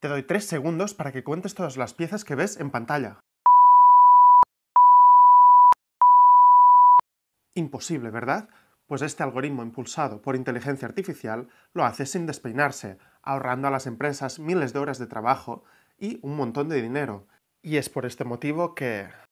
Te doy tres segundos para que cuentes todas las piezas que ves en pantalla. Imposible, ¿verdad? Pues este algoritmo impulsado por inteligencia artificial lo hace sin despeinarse, ahorrando a las empresas miles de horas de trabajo y un montón de dinero. Y es por este motivo que...